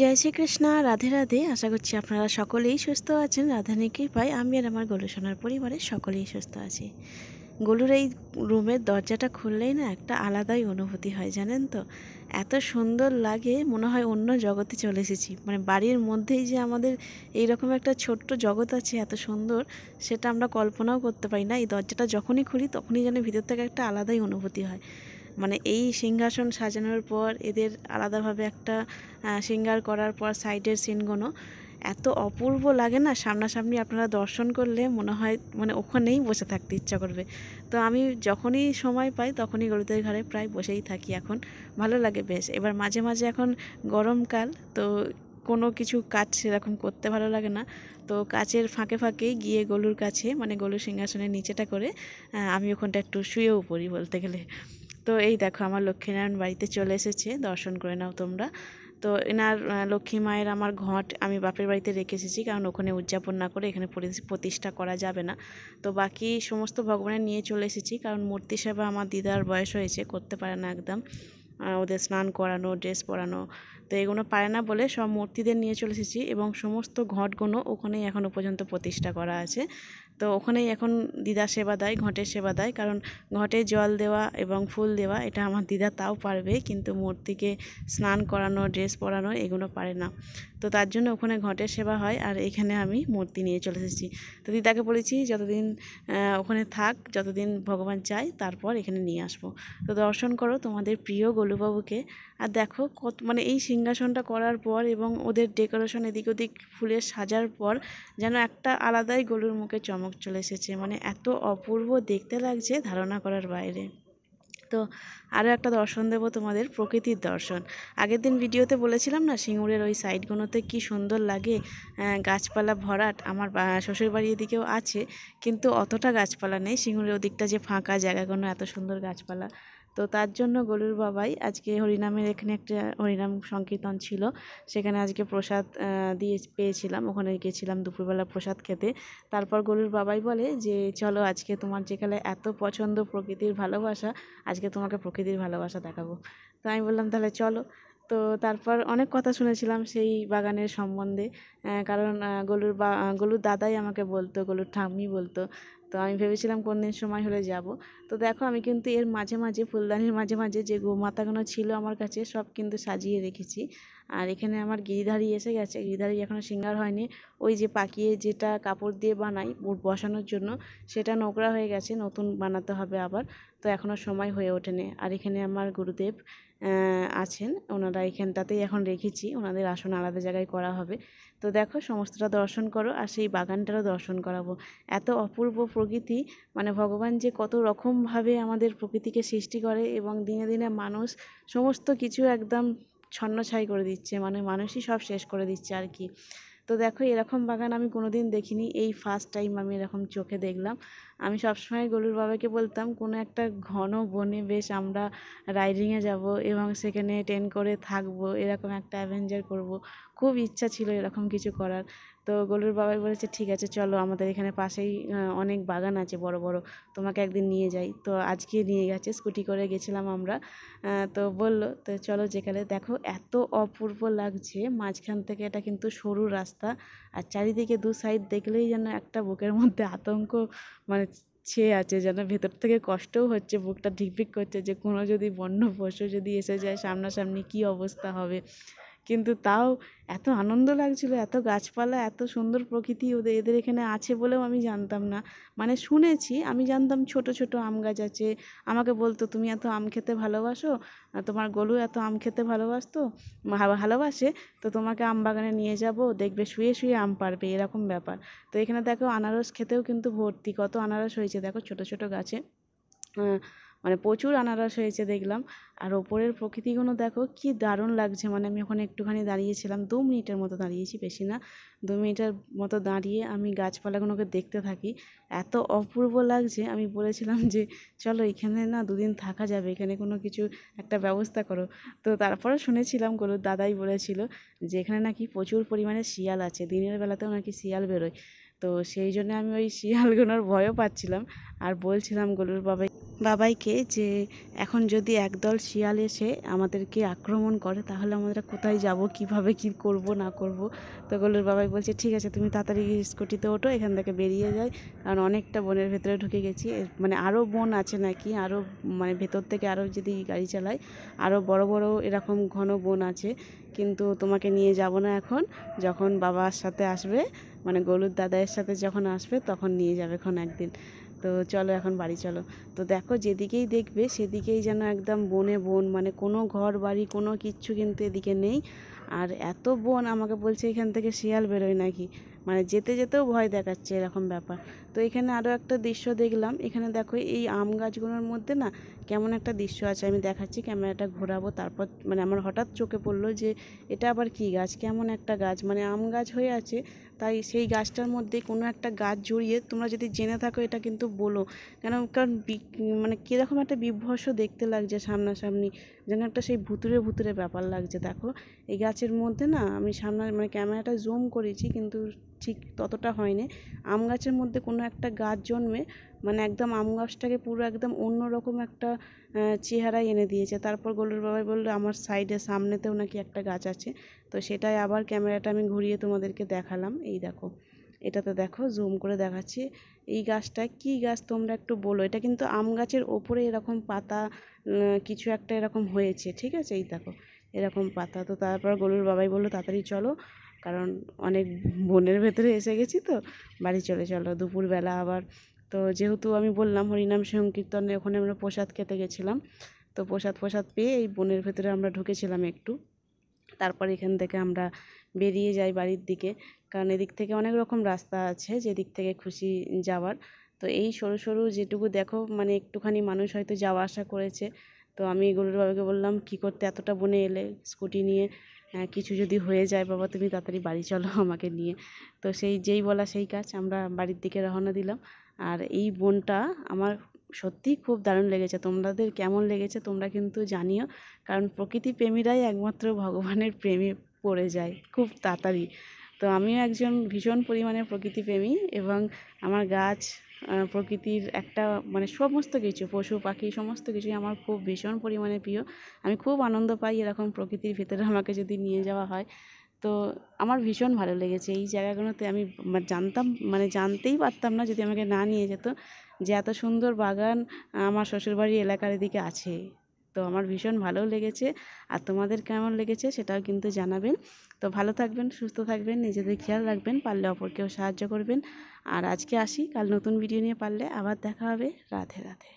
জয় শ্রীকৃষ্ণ রাধে রাধে আশা করছি আপনারা সকলেই সুস্থ আছেন রাধানের কৃপায় আমি আর আমার গোলুসোনার পরিবারের সকলেই সুস্থ আছি গোলুর এই রুমের দরজাটা খুললেই না একটা আলাদাই অনুভূতি হয় জানেন তো এত সুন্দর লাগে মনে হয় অন্য জগতে চলে এসেছি মানে বাড়ির মধ্যেই যে আমাদের এই রকম একটা ছোট্ট জগৎ আছে এত সুন্দর সেটা আমরা কল্পনাও করতে পারি না এই দরজাটা যখনই খুলি তখনই যেন ভিতর থেকে একটা আলাদাই অনুভূতি হয় মানে এই সিংহাসন সাজানোর পর এদের আলাদাভাবে একটা সিঙ্গার করার পর সাইডের সিনগুলো এত অপূর্ব লাগে না সামনাসামনি আপনারা দর্শন করলে মনে হয় মানে ওখানেই বসে থাকতে ইচ্ছা করবে তো আমি যখনই সময় পাই তখনই গরুদের ঘরে প্রায় বসেই থাকি এখন ভালো লাগে বেশ এবার মাঝে মাঝে এখন গরমকাল তো কোনো কিছু কাজ সেরকম করতে ভালো লাগে না তো কাচের ফাঁকে ফাঁকেই গিয়ে গলুর কাছে মানে গলুর সিংহাসনের নিচেটা করে আমি ওখানটা একটু শুয়েও পড়ি বলতে গেলে তো এই দেখো আমার লক্ষ্মীনারায়ণ বাড়িতে চলে এসেছে দর্শন করে নাও তোমরা তো এনার লক্ষ্মী মায়ের আমার ঘট আমি বাপের বাড়িতে রেখে এসেছি কারণ ওখানে উদযাপন না করে এখানে প্রতিষ্ঠা করা যাবে না তো বাকি সমস্ত ভগবানের নিয়ে চলে এসেছি কারণ মূর্তি সেবা আমার দিদার বয়স হয়েছে করতে পারে না একদম ওদের স্নান করানো ড্রেস পরানো তো এগুলো পারে না বলে সব মূর্তিদের নিয়ে চলে এসেছি এবং সমস্ত ঘটগুলো ওখানেই এখনও পর্যন্ত প্রতিষ্ঠা করা আছে তো ওখানেই এখন দিদা সেবা দেয় ঘটের সেবা দেয় কারণ ঘটে জল দেওয়া এবং ফুল দেওয়া এটা আমার দিদা তাও পারবে কিন্তু মূর্তিকে স্নান করানো ড্রেস পরানো এগুলো পারে না তো তার জন্য ওখানে ঘটের সেবা হয় আর এখানে আমি মূর্তি নিয়ে চলে এসেছি তো দিদাকে বলেছি যতদিন ওখানে থাক যতদিন ভগবান চায় তারপর এখানে নিয়ে আসবো তো দর্শন করো তোমাদের প্রিয় গোলুবাবুকে আর দেখো কত মানে এই সিংহাসনটা করার পর এবং ওদের ডেকোরেশন এদিক ওদিক ফুলের সাজার পর যেন একটা আলাদাই গরুর মুখে চমক চলে এসেছে মানে এত অপূর্ব দেখতে লাগছে ধারণা করার বাইরে তো আরও একটা দর্শন দেবো তোমাদের প্রকৃতির দর্শন আগের দিন ভিডিওতে বলেছিলাম না সিঙ্গুরের ওই সাইডগুলোতে কি সুন্দর লাগে গাছপালা ভরাট আমার শ্বশুরবাড়ি এদিকেও আছে কিন্তু অতটা গাছপালা নেই সিঙ্গুরের ওদিকটা যে ফাঁকা জায়গাগুলো এত সুন্দর গাছপালা তো তার জন্য গরুর বাবাই আজকে হরিনামের এখানে একটা হরিনাম সংকীর্তন ছিল সেখানে আজকে প্রসাদ দিয়ে পেয়েছিলাম ওখানে গিয়েছিলাম দুপুরবেলা প্রসাদ খেতে তারপর গরুর বাবাই বলে যে চলো আজকে তোমার যেখানে এত পছন্দ প্রকৃতির ভালোবাসা আজকে তোমাকে প্রকৃতির ভালোবাসা দেখাবো তো আমি বললাম তাহলে চলো তো তারপর অনেক কথা শুনেছিলাম সেই বাগানের সম্বন্ধে কারণ গলুর বা গলুর দাদাই আমাকে বলতো গলুর ঠাম্মি বলতো তো আমি ভেবেছিলাম কোন দিন সময় হলে যাব তো দেখো আমি কিন্তু এর মাঝে মাঝে ফুলদানির মাঝে মাঝে যে গোমাতাগুলো ছিল আমার কাছে সব কিন্তু সাজিয়ে রেখেছি আর এখানে আমার গিরিধারী এসে গেছে গিরিধারী এখনও সিঙ্গার হয়নি ওই যে পাকিয়ে যেটা কাপড় দিয়ে বানাই বুট বসানোর জন্য সেটা নোংরা হয়ে গেছে নতুন বানাতে হবে আবার তো এখনও সময় হয়ে ওঠেনি আর এখানে আমার গুরুদেব আছেন ওনারা এখানটাতেই এখন রেখেছি ওনাদের আসন আলাদা জায়গায় করা হবে তো দেখো সমস্তটা দর্শন করো আর সেই বাগানটারও দর্শন করাবো এত অপূর্ব প্রকৃতি মানে ভগবান যে কত রকমভাবে আমাদের প্রকৃতিকে সৃষ্টি করে এবং দিনে দিনে মানুষ সমস্ত কিছু একদম ছন্ন ছাই করে দিচ্ছে মানে মানুষই সব শেষ করে দিচ্ছে আর কি তো দেখো এরকম বাগান আমি কোনোদিন দেখিনি এই ফার্স্ট টাইম আমি এরকম চোখে দেখলাম আমি সবসময় গরুর বাবাকে বলতাম কোনো একটা ঘন বনে বেশ আমরা রাইডিংয়ে যাব এবং সেখানে টেন্ট করে থাকব এরকম একটা অ্যাভেঞ্জার করব খুব ইচ্ছা ছিল এরকম কিছু করার তো গরুর বাবাই বলেছে ঠিক আছে চলো আমাদের এখানে পাশেই অনেক বাগান আছে বড় বড় তোমাকে একদিন নিয়ে যাই তো আজকে নিয়ে গেছে স্কুটি করে গেছিলাম আমরা তো বললো তো চলো যেখানে দেখো এত অপূর্ব লাগছে মাঝখান থেকে এটা কিন্তু সরু রাস্তা আর চারিদিকে দু সাইড দেখলেই যেন একটা বুকের মধ্যে আতঙ্ক মানে ছেয়ে আছে যেন ভেতর থেকে কষ্টও হচ্ছে বুকটা ধিকভিক করছে যে কোনো যদি বন্য পশু যদি এসে যায় সামনাসামনি কী অবস্থা হবে কিন্তু তাও এত আনন্দ লাগছিলো এত গাছপালা এত সুন্দর প্রকৃতি ওদের এদের এখানে আছে বলেও আমি জানতাম না মানে শুনেছি আমি জানতাম ছোট ছোট আম গাছ আছে আমাকে বলতো তুমি এত আম খেতে ভালোবাসো তোমার গলু এত আম খেতে ভালোবাসতো ভালোবাসে তো তোমাকে আম বাগানে নিয়ে যাব দেখবে শুয়ে শুয়ে আম পারবে এরকম ব্যাপার তো এখানে দেখো আনারস খেতেও কিন্তু ভর্তি কত আনারস হয়েছে দেখো ছোট ছোট গাছে মানে প্রচুর আনারস হয়েছে দেখলাম আর ওপরের প্রকৃতিগুলো দেখো কি দারুণ লাগছে মানে আমি ওখানে একটুখানি দাঁড়িয়েছিলাম দু মিনিটের মতো দাঁড়িয়েছি বেশি না দু মিনিটের মতো দাঁড়িয়ে আমি গাছপালাগুলোকে দেখতে থাকি এত অপূর্ব লাগছে আমি বলেছিলাম যে চলো এখানে না দুদিন থাকা যাবে এখানে কোনো কিছু একটা ব্যবস্থা করো তো তারপরে শুনেছিলাম গরুর দাদাই বলেছিল যে এখানে নাকি প্রচুর পরিমাণে শিয়াল আছে দিনের বেলাতেও নাকি শিয়াল বেরোয় তো সেই জন্য আমি ওই শিয়ালগুলোর ভয়ও পাচ্ছিলাম আর বলছিলাম গরুর বাবাই বাবাইকে যে এখন যদি একদল শিয়াল এসে আমাদেরকে আক্রমণ করে তাহলে আমরা কোথায় যাব কিভাবে কি করব না করব তো গোলুর বাবাই বলছে ঠিক আছে তুমি তাড়াতাড়ি স্কুটিতে ওঠো এখান থেকে বেরিয়ে যাই কারণ অনেকটা বনের ভেতরে ঢুকে গেছি মানে আরও বন আছে নাকি আরও মানে ভেতর থেকে আরও যদি গাড়ি চালায় আরও বড় বড় এরকম ঘন বন আছে কিন্তু তোমাকে নিয়ে যাব না এখন যখন বাবার সাথে আসবে মানে গোলুর দাদায়ের সাথে যখন আসবে তখন নিয়ে যাবে এখন একদিন তো চলো এখন বাড়ি চলো তো দেখো যেদিকেই দেখবে সেদিকেই যেন একদম বনে বন মানে কোনো ঘর বাড়ি কোনো কিচ্ছু কিন্তু এদিকে নেই আর এত বন আমাকে বলছে এখান থেকে শিয়াল বেরোয় নাকি মানে যেতে যেতেও ভয় দেখাচ্ছে এরকম ব্যাপার তো এখানে আরও একটা দৃশ্য দেখলাম এখানে দেখো এই আম গাছগুলোর মধ্যে না কেমন একটা দৃশ্য আছে আমি দেখাচ্ছি ক্যামেরাটা ঘোরাবো তারপর মানে আমার হঠাৎ চোখে পড়লো যে এটা আবার কি গাছ কেমন একটা গাছ মানে আম গাছ হয়ে আছে তাই সেই গাছটার মধ্যে কোনো একটা গাছ জড়িয়ে তোমরা যদি জেনে থাকো এটা কিন্তু বলো কেন কারণ মানে কীরকম একটা বিভ্রস দেখতে লাগছে সামনাসামনি যেন একটা সেই ভুতুরে ভুতুরে ব্যাপার লাগছে দেখো এই গাছের মধ্যে না আমি সামনে মানে ক্যামেরাটা জুম করেছি কিন্তু ঠিক ততটা হয়নি আম গাছের মধ্যে কোনো একটা গাছ জন্মে মানে একদম আম গাছটাকে পুরো একদম অন্যরকম একটা চেহারায় এনে দিয়েছে তারপর গোলুর বাবাই বললো আমার সাইডে সামনেতেও নাকি একটা গাছ আছে তো সেটাই আবার ক্যামেরাটা আমি ঘুরিয়ে তোমাদেরকে দেখালাম এই দেখো এটাতে দেখো জুম করে দেখাচ্ছি এই গাছটা কি গাছ তোমরা একটু বলো এটা কিন্তু আম গাছের ওপরে এরকম পাতা কিছু একটা এরকম হয়েছে ঠিক আছে এই দেখো এরকম পাতা তো তারপর গরুর বাবাই বললো তাড়াতাড়ি চলো কারণ অনেক বনের ভেতরে এসে গেছি তো বাড়ি চলে চলো দুপুরবেলা আবার তো যেহেতু আমি বললাম হরিনাম সংকীর্তনে ওখানে আমরা প্রসাদ খেতে গেছিলাম তো প্রসাদ প্রসাদ পেয়ে এই বনের ভেতরে আমরা ঢুকেছিলাম একটু তারপর এখান থেকে আমরা বেরিয়ে যাই বাড়ির দিকে কারণ এদিক থেকে অনেক রকম রাস্তা আছে যেদিক থেকে খুশি যাওয়ার তো এই সরু সরু যেটুকু দেখো মানে একটুখানি মানুষ হয়তো যাওয়া আসা করেছে তো আমি গরুর বাবাকে বললাম কি করতে এতটা বনে এলে স্কুটি নিয়ে কিছু যদি হয়ে যায় বাবা তুমি তাড়াতাড়ি বাড়ি চলো আমাকে নিয়ে তো সেই যেই বলা সেই কাজ আমরা বাড়ির দিকে রওনা দিলাম আর এই বোনটা আমার সত্যিই খুব দারুণ লেগেছে তোমাদের কেমন লেগেছে তোমরা কিন্তু জানিও কারণ প্রকৃতি প্রেমীরাই একমাত্র ভগবানের প্রেমে পড়ে যায় খুব তাড়াতাড়ি তো আমিও একজন ভীষণ পরিমাণে প্রকৃতিপ্রেমী এবং আমার গাছ প্রকৃতির একটা মানে সমস্ত কিছু পশু পাখি সমস্ত কিছুই আমার খুব ভীষণ পরিমাণে প্রিয় আমি খুব আনন্দ পাই এরকম প্রকৃতির ভেতরে আমাকে যদি নিয়ে যাওয়া হয় তো আমার ভীষণ ভালো লেগেছে এই জায়গাগুলোতে আমি জানতাম মানে জানতেই পারতাম না যদি আমাকে না নিয়ে যেত যে এত সুন্দর বাগান আমার শ্বশুরবাড়ি এলাকার এদিকে আছে তো আমার ভীষণ ভালোও লেগেছে আর তোমাদের কেমন লেগেছে সেটাও কিন্তু জানাবেন তো ভালো থাকবেন সুস্থ থাকবেন নিজেদের খেয়াল রাখবেন পারলে অপরকেও সাহায্য করবেন আর আজকে আসি কাল নতুন ভিডিও নিয়ে পারলে আবার দেখা হবে রাধে রাধে